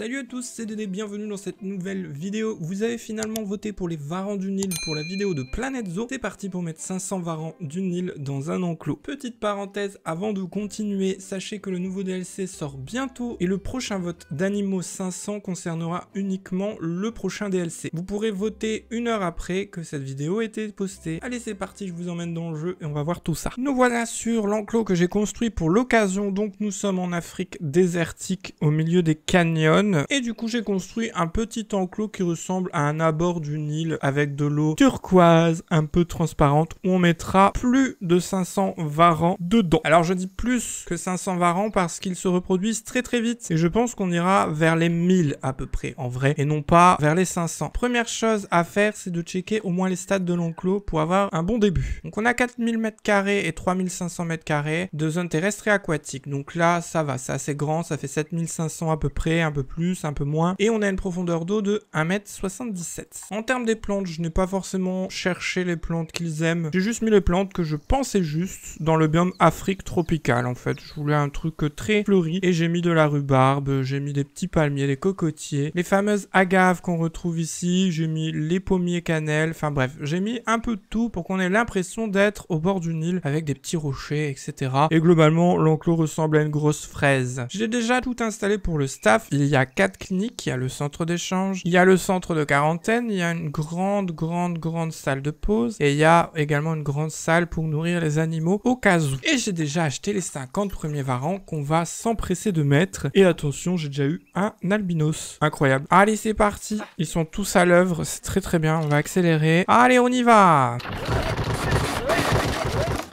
Salut à tous, c'est Dédé, bienvenue dans cette nouvelle vidéo. Vous avez finalement voté pour les varans du Nil pour la vidéo de Planète Zoo. C'est parti pour mettre 500 varans du Nil dans un enclos. Petite parenthèse, avant de continuer, sachez que le nouveau DLC sort bientôt et le prochain vote d'Animaux 500 concernera uniquement le prochain DLC. Vous pourrez voter une heure après que cette vidéo ait été postée. Allez, c'est parti, je vous emmène dans le jeu et on va voir tout ça. Nous voilà sur l'enclos que j'ai construit pour l'occasion. Donc nous sommes en Afrique désertique au milieu des canyons et du coup, j'ai construit un petit enclos qui ressemble à un abord d'une île avec de l'eau turquoise, un peu transparente, où on mettra plus de 500 varans dedans. Alors, je dis plus que 500 varans parce qu'ils se reproduisent très très vite. Et je pense qu'on ira vers les 1000 à peu près, en vrai, et non pas vers les 500. Première chose à faire, c'est de checker au moins les stades de l'enclos pour avoir un bon début. Donc, on a 4000 m2 et 3500 m2 de zones terrestres et aquatique. Donc là, ça va, c'est assez grand, ça fait 7500 à peu près, un peu plus un peu moins. Et on a une profondeur d'eau de 1m77. En termes des plantes, je n'ai pas forcément cherché les plantes qu'ils aiment. J'ai juste mis les plantes que je pensais juste dans le biome Afrique tropicale, en fait. Je voulais un truc très fleuri. Et j'ai mis de la rhubarbe, j'ai mis des petits palmiers, des cocotiers, les fameuses agaves qu'on retrouve ici. J'ai mis les pommiers cannelle. Enfin bref, j'ai mis un peu de tout pour qu'on ait l'impression d'être au bord du Nil avec des petits rochers, etc. Et globalement, l'enclos ressemble à une grosse fraise. J'ai déjà tout installé pour le staff. Il y a a quatre cliniques, il y a le centre d'échange, il y a le centre de quarantaine, il y a une grande, grande, grande salle de pause et il y a également une grande salle pour nourrir les animaux au cas où. Et j'ai déjà acheté les 50 premiers varans qu'on va s'empresser de mettre. Et attention, j'ai déjà eu un albinos. Incroyable. Allez, c'est parti. Ils sont tous à l'œuvre, c'est très très bien. On va accélérer. Allez, on y va.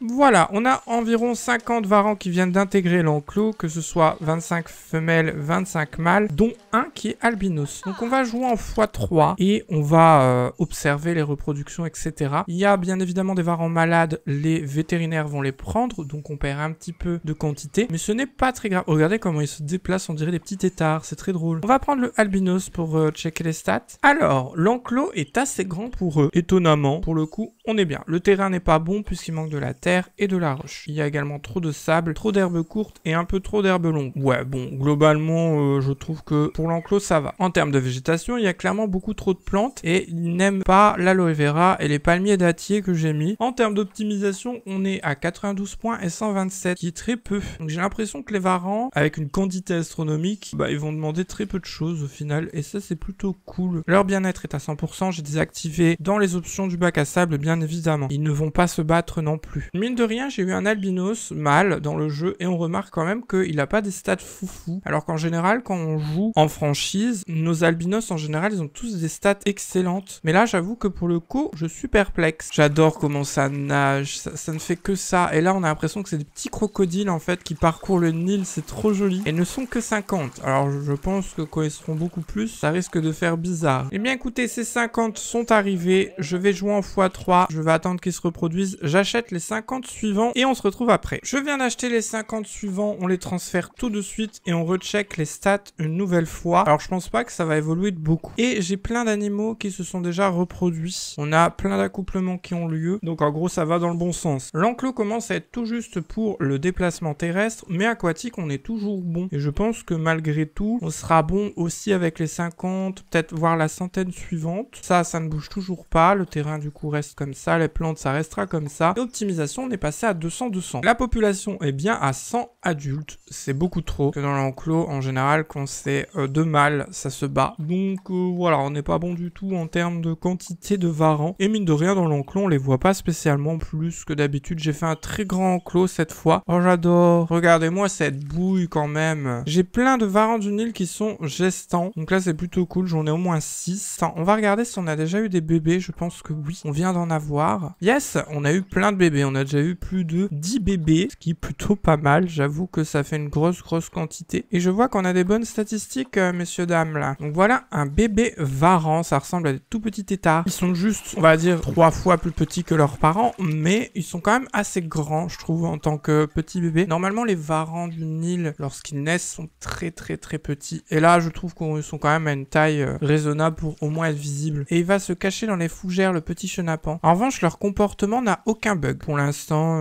Voilà, on a environ 50 varans qui viennent d'intégrer l'enclos, que ce soit 25 femelles, 25 mâles, dont un qui est albinos. Donc on va jouer en x3 et on va euh, observer les reproductions, etc. Il y a bien évidemment des varans malades, les vétérinaires vont les prendre, donc on perd un petit peu de quantité, mais ce n'est pas très grave. Regardez comment ils se déplacent, on dirait des petits têtards, c'est très drôle. On va prendre le albinos pour euh, checker les stats. Alors, l'enclos est assez grand pour eux, étonnamment. Pour le coup, on est bien. Le terrain n'est pas bon puisqu'il manque de la terre et de la roche. Il y a également trop de sable, trop d'herbes courtes et un peu trop d'herbes longues. Ouais, bon, globalement, euh, je trouve que pour l'enclos, ça va. En termes de végétation, il y a clairement beaucoup trop de plantes et ils n'aiment pas l'aloe vera et les palmiers dattiers que j'ai mis. En termes d'optimisation, on est à 92 points et 127, qui est très peu. Donc j'ai l'impression que les varans, avec une quantité astronomique, bah, ils vont demander très peu de choses au final et ça, c'est plutôt cool. Leur bien-être est à 100%, j'ai désactivé dans les options du bac à sable, bien évidemment. Ils ne vont pas se battre non plus. Mine de rien, j'ai eu un albinos mal dans le jeu et on remarque quand même qu'il n'a pas des stats foufou. Alors qu'en général, quand on joue en franchise, nos albinos en général, ils ont tous des stats excellentes. Mais là, j'avoue que pour le coup, je suis perplexe. J'adore comment ça nage, ça, ne fait que ça. Et là, on a l'impression que c'est des petits crocodiles en fait qui parcourent le Nil, c'est trop joli. Et ne sont que 50. Alors je pense que quand ils seront beaucoup plus, ça risque de faire bizarre. Eh bien écoutez, ces 50 sont arrivés. Je vais jouer en x3. Je vais attendre qu'ils se reproduisent. J'achète les 50 suivants et on se retrouve après. Je viens d'acheter les 50 suivants, on les transfère tout de suite et on recheck les stats une nouvelle fois. Alors je pense pas que ça va évoluer de beaucoup. Et j'ai plein d'animaux qui se sont déjà reproduits. On a plein d'accouplements qui ont lieu. Donc en gros ça va dans le bon sens. L'enclos commence à être tout juste pour le déplacement terrestre, mais aquatique on est toujours bon. Et je pense que malgré tout, on sera bon aussi avec les 50, peut-être voir la centaine suivante. Ça, ça ne bouge toujours pas. Le terrain du coup reste comme ça, les plantes ça restera comme ça. optimisation on est passé à 200-200. La population est bien à 100 adultes, c'est beaucoup trop. Que dans l'enclos, en général, quand c'est euh, de mal, mâles, ça se bat. Donc euh, voilà, on n'est pas bon du tout en termes de quantité de varans. Et mine de rien, dans l'enclos, on les voit pas spécialement plus que d'habitude. J'ai fait un très grand enclos cette fois. Oh, j'adore Regardez-moi cette bouille quand même J'ai plein de varans du Nil qui sont gestants. Donc là, c'est plutôt cool. J'en ai au moins 6. on va regarder si on a déjà eu des bébés. Je pense que oui. On vient d'en avoir. Yes On a eu plein de bébés. On a j'ai eu plus de 10 bébés, ce qui est plutôt pas mal. J'avoue que ça fait une grosse, grosse quantité. Et je vois qu'on a des bonnes statistiques, euh, messieurs, dames, là. Donc voilà, un bébé varan, ça ressemble à des tout petits états. Ils sont juste, on va dire, trois fois plus petits que leurs parents, mais ils sont quand même assez grands, je trouve, en tant que petits bébés. Normalement, les varans du Nil, lorsqu'ils naissent, sont très, très, très petits. Et là, je trouve qu'ils sont quand même à une taille euh, raisonnable pour au moins être visible. Et il va se cacher dans les fougères, le petit chenapan. En revanche, leur comportement n'a aucun bug pour l'instant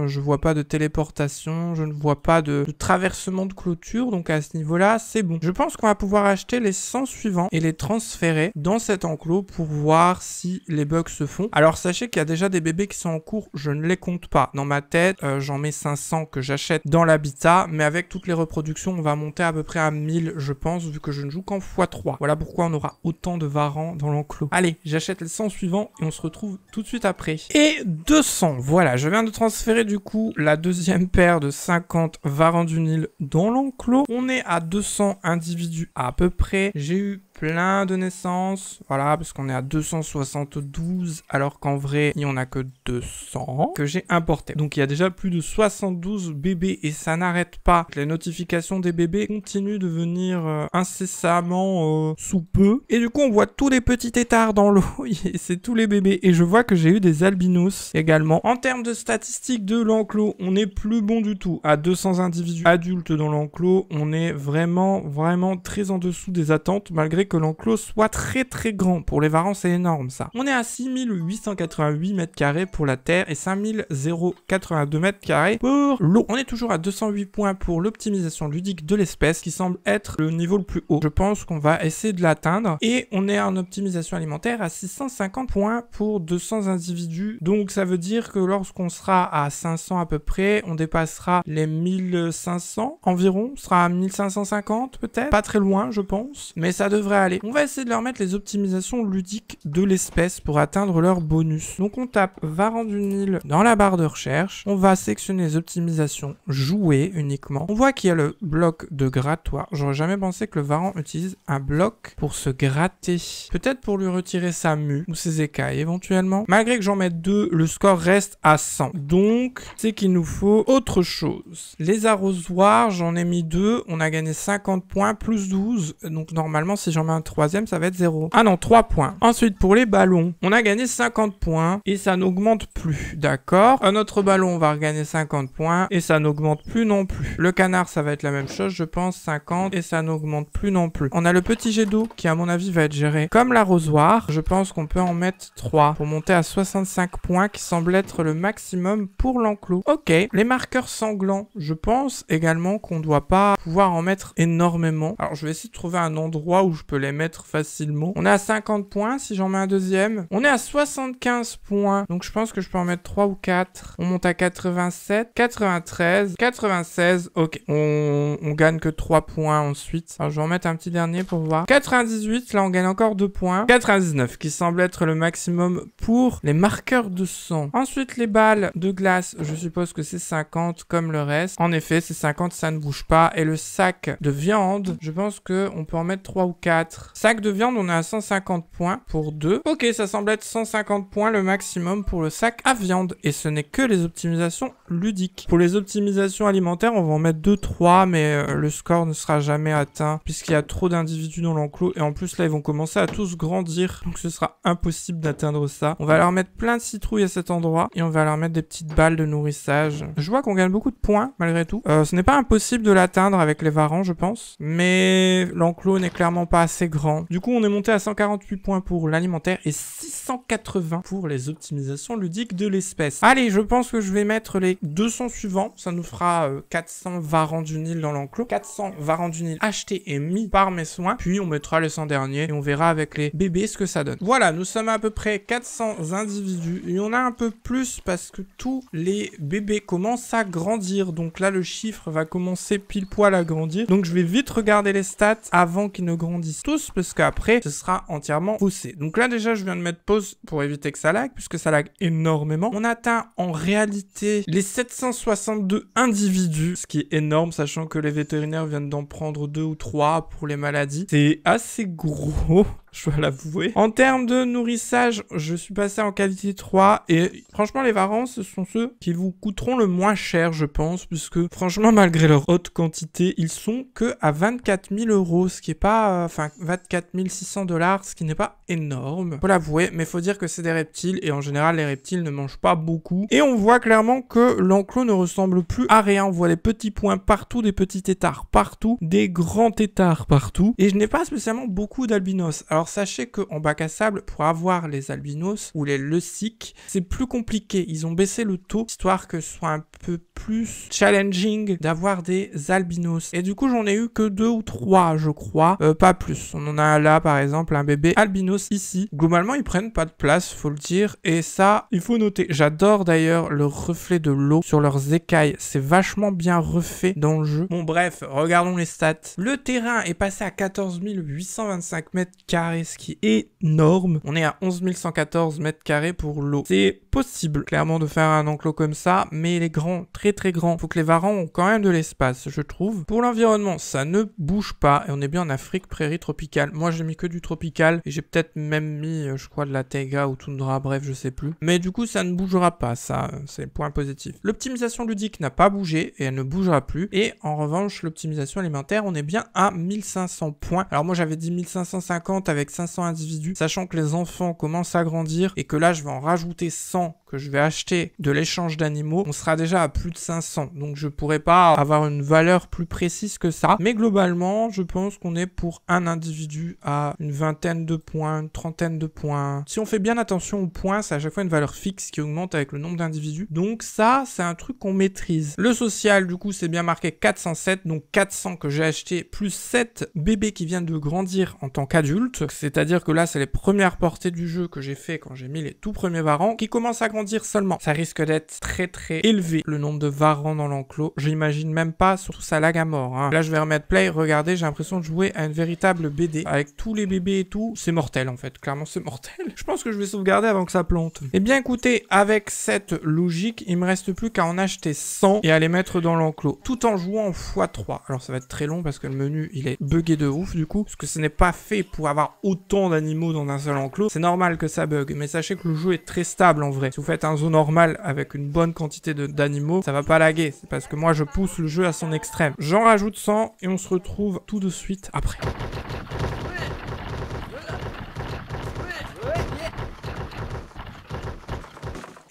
je vois pas de téléportation, je ne vois pas de, traversement de clôture, donc à ce niveau-là, c'est bon. Je pense qu'on va pouvoir acheter les 100 suivants et les transférer dans cet enclos pour voir si les bugs se font. Alors sachez qu'il y a déjà des bébés qui sont en cours, je ne les compte pas. Dans ma tête, euh, j'en mets 500 que j'achète dans l'habitat, mais avec toutes les reproductions, on va monter à peu près à 1000, je pense, vu que je ne joue qu'en x3. Voilà pourquoi on aura autant de varans dans l'enclos. Allez, j'achète les 100 suivants et on se retrouve tout de suite après. Et 200, voilà, je viens de transféré du coup la deuxième paire de 50 varans du Nil dans l'enclos. On est à 200 individus à peu près. J'ai eu plein de naissances. Voilà, parce qu'on est à 272, alors qu'en vrai, il n'y en a que 200 que j'ai importé. Donc il y a déjà plus de 72 bébés et ça n'arrête pas. Les notifications des bébés continuent de venir euh, incessamment euh, sous peu. Et du coup, on voit tous les petits étards dans l'eau. C'est tous les bébés. Et je vois que j'ai eu des albinos également. En termes de statistiques de l'enclos, on n'est plus bon du tout. À 200 individus adultes dans l'enclos, on est vraiment, vraiment très en dessous des attentes, malgré que l'enclos soit très très grand. Pour les varans, c'est énorme ça. On est à 6888 m carrés pour la terre et 5082 m carrés pour l'eau. On est toujours à 208 points pour l'optimisation ludique de l'espèce qui semble être le niveau le plus haut. Je pense qu'on va essayer de l'atteindre et on est en optimisation alimentaire à 650 points pour 200 individus. Donc ça veut dire que lorsqu'on sera à 500 à peu près, on dépassera les 1500 environ, on sera à 1550 peut-être, pas très loin je pense, mais ça devrait on va essayer de leur mettre les optimisations ludiques de l'espèce pour atteindre leur bonus. Donc on tape Varan du Nil dans la barre de recherche. On va sectionner les optimisations jouer uniquement. On voit qu'il y a le bloc de grattoir. J'aurais jamais pensé que le Varan utilise un bloc pour se gratter. Peut-être pour lui retirer sa mue ou ses écailles éventuellement. Malgré que j'en mette deux, le score reste à 100. Donc c'est qu'il nous faut autre chose. Les arrosoirs, j'en ai mis deux. On a gagné 50 points plus 12. Donc normalement si j'en un troisième, ça va être 0. Ah non, 3 points. Ensuite, pour les ballons, on a gagné 50 points et ça n'augmente plus. D'accord Un autre ballon, on va regagner 50 points et ça n'augmente plus non plus. Le canard, ça va être la même chose, je pense, 50 et ça n'augmente plus non plus. On a le petit jet d'eau qui, à mon avis, va être géré comme l'arrosoir. Je pense qu'on peut en mettre 3 pour monter à 65 points qui semble être le maximum pour l'enclos. Ok, les marqueurs sanglants, je pense également qu'on doit pas pouvoir en mettre énormément. Alors, je vais essayer de trouver un endroit où je peux les mettre facilement. On est à 50 points si j'en mets un deuxième. On est à 75 points. Donc je pense que je peux en mettre 3 ou 4. On monte à 87, 93, 96. Ok, on, on gagne que 3 points ensuite. Alors je vais en mettre un petit dernier pour voir. 98, là on gagne encore 2 points. 99 qui semble être le maximum pour les marqueurs de sang. Ensuite les balles de glace, je suppose que c'est 50 comme le reste. En effet, c'est 50, ça ne bouge pas. Et le sac de viande, je pense qu'on peut en mettre 3 ou 4. Sac de viande, on est à 150 points pour 2. Ok, ça semble être 150 points le maximum pour le sac à viande. Et ce n'est que les optimisations ludiques. Pour les optimisations alimentaires, on va en mettre 2-3, mais euh, le score ne sera jamais atteint puisqu'il y a trop d'individus dans l'enclos. Et en plus, là, ils vont commencer à tous grandir. Donc ce sera impossible d'atteindre ça. On va leur mettre plein de citrouilles à cet endroit et on va leur mettre des petites balles de nourrissage. Je vois qu'on gagne beaucoup de points malgré tout. Euh, ce n'est pas impossible de l'atteindre avec les varans, je pense. Mais l'enclos n'est clairement pas assez c'est grand. Du coup, on est monté à 148 points pour l'alimentaire et 680 pour les optimisations ludiques de l'espèce. Allez, je pense que je vais mettre les 200 suivants. Ça nous fera 400 euh, varans du Nil dans l'enclos. 400 varans du Nil achetés et mis par mes soins. Puis, on mettra les 100 derniers et on verra avec les bébés ce que ça donne. Voilà, nous sommes à, peu près 400 individus. Il y en a un peu plus parce que tous les bébés commencent à grandir. Donc là, le chiffre va commencer pile poil à grandir. Donc, je vais vite regarder les stats avant qu'ils ne grandissent tous, parce qu'après, ce sera entièrement poussé. Donc là, déjà, je viens de mettre pause pour éviter que ça lag, puisque ça lag énormément. On atteint en réalité les 762 individus, ce qui est énorme, sachant que les vétérinaires viennent d'en prendre deux ou trois pour les maladies. C'est assez gros je dois l'avouer. En termes de nourrissage, je suis passé en qualité 3 et franchement les varans ce sont ceux qui vous coûteront le moins cher je pense puisque franchement malgré leur haute quantité ils sont que à 24 000 euros ce qui est pas euh, enfin 24 600 dollars ce qui n'est pas énorme faut l'avouer mais faut dire que c'est des reptiles et en général les reptiles ne mangent pas beaucoup et on voit clairement que l'enclos ne ressemble plus à rien on voit des petits points partout des petits têtards partout des grands têtards partout et je n'ai pas spécialement beaucoup d'albinos alors sachez qu'en bac à sable, pour avoir les albinos ou les leuciques, c'est plus compliqué. Ils ont baissé le taux, histoire que ce soit un peu plus challenging d'avoir des albinos. Et du coup, j'en ai eu que deux ou trois, je crois, euh, pas plus. On en a là, par exemple, un bébé albinos ici. Globalement, ils prennent pas de place, faut le dire. Et ça, il faut noter. J'adore d'ailleurs le reflet de l'eau sur leurs écailles. C'est vachement bien refait dans le jeu. Bon bref, regardons les stats. Le terrain est passé à 14 825 mètres carrés ce qui est énorme. On est à 11 114 mètres carrés pour l'eau. C'est possible, clairement, de faire un enclos comme ça, mais il est grand, très très grand. Faut que les varans ont quand même de l'espace, je trouve. Pour l'environnement, ça ne bouge pas, et on est bien en Afrique prairie tropicale. Moi, j'ai mis que du tropical, et j'ai peut-être même mis, euh, je crois, de la taiga ou toundra, bref, je sais plus. Mais du coup, ça ne bougera pas, ça, euh, c'est le point positif. L'optimisation ludique n'a pas bougé, et elle ne bougera plus. Et en revanche, l'optimisation alimentaire, on est bien à 1500 points. Alors moi, j'avais dit 1550 avec avec 500 individus, sachant que les enfants commencent à grandir et que là je vais en rajouter 100 que je vais acheter de l'échange d'animaux, on sera déjà à plus de 500. Donc je pourrais pas avoir une valeur plus précise que ça. Mais globalement, je pense qu'on est pour un individu à une vingtaine de points, une trentaine de points. Si on fait bien attention aux points, c'est à chaque fois une valeur fixe qui augmente avec le nombre d'individus. Donc ça, c'est un truc qu'on maîtrise. Le social, du coup, c'est bien marqué 407. Donc 400 que j'ai acheté, plus 7 bébés qui viennent de grandir en tant qu'adultes. C'est-à-dire que là, c'est les premières portées du jeu que j'ai fait quand j'ai mis les tout premiers varans qui commencent à dire seulement, ça risque d'être très très élevé le nombre de varans dans l'enclos. J'imagine même pas, surtout ça lag à mort. Hein. Là, je vais remettre play. Regardez, j'ai l'impression de jouer à une véritable BD avec tous les bébés et tout. C'est mortel en fait. Clairement, c'est mortel. Je pense que je vais sauvegarder avant que ça plante. Et eh bien, écoutez, avec cette logique, il me reste plus qu'à en acheter 100 et à les mettre dans l'enclos tout en jouant en x3. Alors, ça va être très long parce que le menu il est buggé de ouf du coup, parce que ce n'est pas fait pour avoir autant d'animaux dans un seul enclos. C'est normal que ça bug, mais sachez que le jeu est très stable en vrai faites un zoo normal avec une bonne quantité d'animaux, ça va pas laguer. C'est parce que moi, je pousse le jeu à son extrême. J'en rajoute 100 et on se retrouve tout de suite après.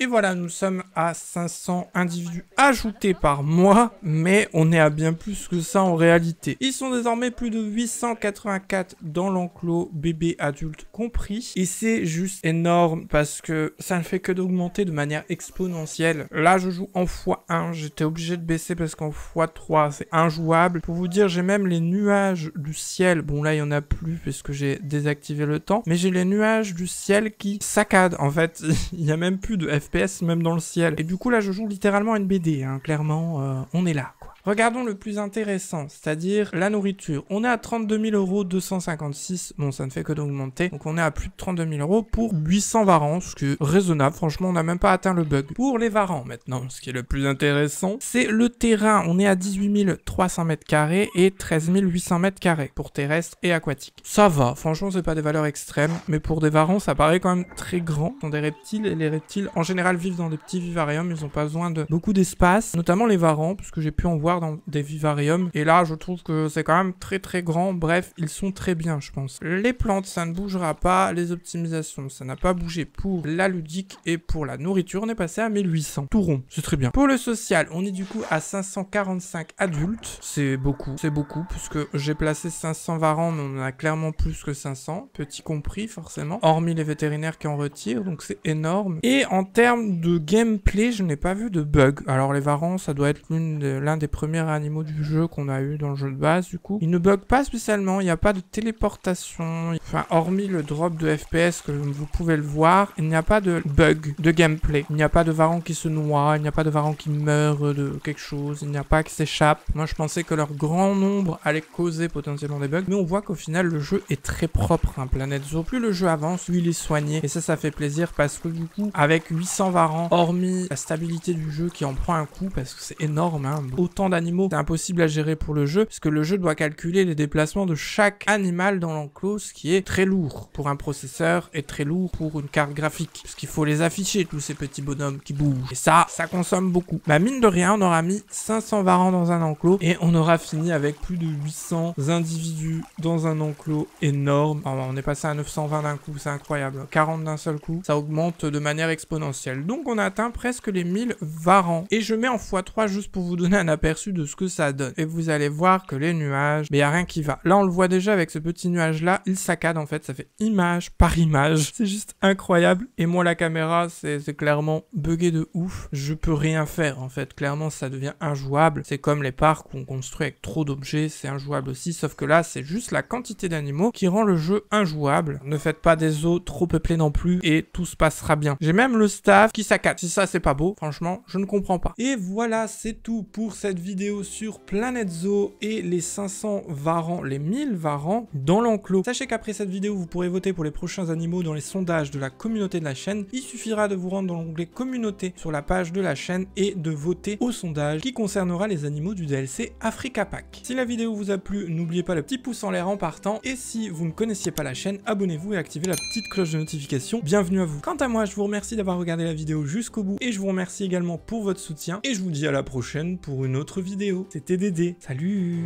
Et voilà, nous sommes à 500 individus ajoutés par mois, mais on est à bien plus que ça en réalité. Ils sont désormais plus de 884 dans l'enclos, bébés, adultes compris. Et c'est juste énorme parce que ça ne fait que d'augmenter de manière exponentielle. Là, je joue en x1, j'étais obligé de baisser parce qu'en x3, c'est injouable. Pour vous dire, j'ai même les nuages du ciel. Bon, là, il n'y en a plus parce que j'ai désactivé le temps. Mais j'ai les nuages du ciel qui saccadent. En fait, il n'y a même plus de FP même dans le ciel. Et du coup, là, je joue littéralement une BD, hein, clairement, euh, on est là. Regardons le plus intéressant, c'est-à-dire la nourriture. On est à 32 000 euros 256, bon ça ne fait que d'augmenter, donc on est à plus de 32 000 euros pour 800 varans, ce qui est raisonnable, franchement on n'a même pas atteint le bug. Pour les varans maintenant, ce qui est le plus intéressant, c'est le terrain, on est à 18 300 mètres carrés et 13 800 mètres carrés pour terrestres et aquatiques. Ça va, franchement c'est pas des valeurs extrêmes, mais pour des varans ça paraît quand même très grand, ce des reptiles les reptiles en général vivent dans des petits vivariums, ils ont pas besoin de beaucoup d'espace, notamment les varans, puisque j'ai pu en voir dans des vivariums. Et là, je trouve que c'est quand même très très grand. Bref, ils sont très bien, je pense. Les plantes, ça ne bougera pas. Les optimisations, ça n'a pas bougé pour la ludique et pour la nourriture. On est passé à 1800. Tout rond, c'est très bien. Pour le social, on est du coup à 545 adultes. C'est beaucoup, c'est beaucoup, puisque j'ai placé 500 varans, mais on en a clairement plus que 500. Petit compris, forcément. Hormis les vétérinaires qui en retirent, donc c'est énorme. Et en termes de gameplay, je n'ai pas vu de bug. Alors les varans, ça doit être l'un des premiers animaux du jeu qu'on a eu dans le jeu de base, du coup. Il ne bug pas spécialement, il n'y a pas de téléportation. Enfin, hormis le drop de FPS que vous pouvez le voir, il n'y a pas de bug de gameplay. Il n'y a pas de varan qui se noie, il n'y a pas de varan qui meurt de quelque chose, il n'y a pas qui s'échappe. Moi, je pensais que leur grand nombre allait causer potentiellement des bugs, mais on voit qu'au final, le jeu est très propre. Hein. planète Zoo, plus le jeu avance, lui, il est soigné. Et ça, ça fait plaisir parce que du coup, avec 800 varans, hormis la stabilité du jeu qui en prend un coup, parce que c'est énorme, hein, autant d'animaux. C'est impossible à gérer pour le jeu, puisque le jeu doit calculer les déplacements de chaque animal dans l'enclos, ce qui est très lourd pour un processeur et très lourd pour une carte graphique, parce qu'il faut les afficher, tous ces petits bonhommes qui bougent. Et ça, ça consomme beaucoup. Bah mine de rien, on aura mis 500 varans dans un enclos, et on aura fini avec plus de 800 individus dans un enclos énorme. on est passé à 920 d'un coup, c'est incroyable. 40 d'un seul coup, ça augmente de manière exponentielle. Donc on a atteint presque les 1000 varans. Et je mets en x3 juste pour vous donner un aperçu de ce que ça donne. Et vous allez voir que les nuages, mais il a rien qui va. Là, on le voit déjà avec ce petit nuage-là, il saccade en fait, ça fait image par image. C'est juste incroyable. Et moi, la caméra, c'est clairement buggé de ouf. Je peux rien faire en fait. Clairement, ça devient injouable. C'est comme les parcs où on construit avec trop d'objets, c'est injouable aussi. Sauf que là, c'est juste la quantité d'animaux qui rend le jeu injouable. Ne faites pas des eaux trop peuplées non plus et tout se passera bien. J'ai même le staff qui saccade. Si ça, c'est pas beau, franchement, je ne comprends pas. Et voilà, c'est tout pour cette vidéo vidéo sur Planet Zoo et les 500 varans, les 1000 varans dans l'enclos. Sachez qu'après cette vidéo, vous pourrez voter pour les prochains animaux dans les sondages de la communauté de la chaîne. Il suffira de vous rendre dans l'onglet communauté sur la page de la chaîne et de voter au sondage qui concernera les animaux du DLC Africa Pack. Si la vidéo vous a plu, n'oubliez pas le petit pouce en l'air en partant et si vous ne connaissiez pas la chaîne, abonnez-vous et activez la petite cloche de notification. Bienvenue à vous. Quant à moi, je vous remercie d'avoir regardé la vidéo jusqu'au bout et je vous remercie également pour votre soutien et je vous dis à la prochaine pour une autre vidéo. C'était Dédé. Salut